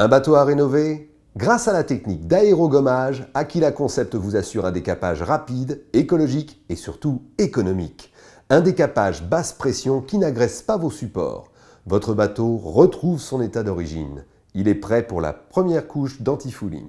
Un bateau à rénover Grâce à la technique d'aérogommage, la Concept vous assure un décapage rapide, écologique et surtout économique. Un décapage basse pression qui n'agresse pas vos supports. Votre bateau retrouve son état d'origine. Il est prêt pour la première couche d'anti-fouling.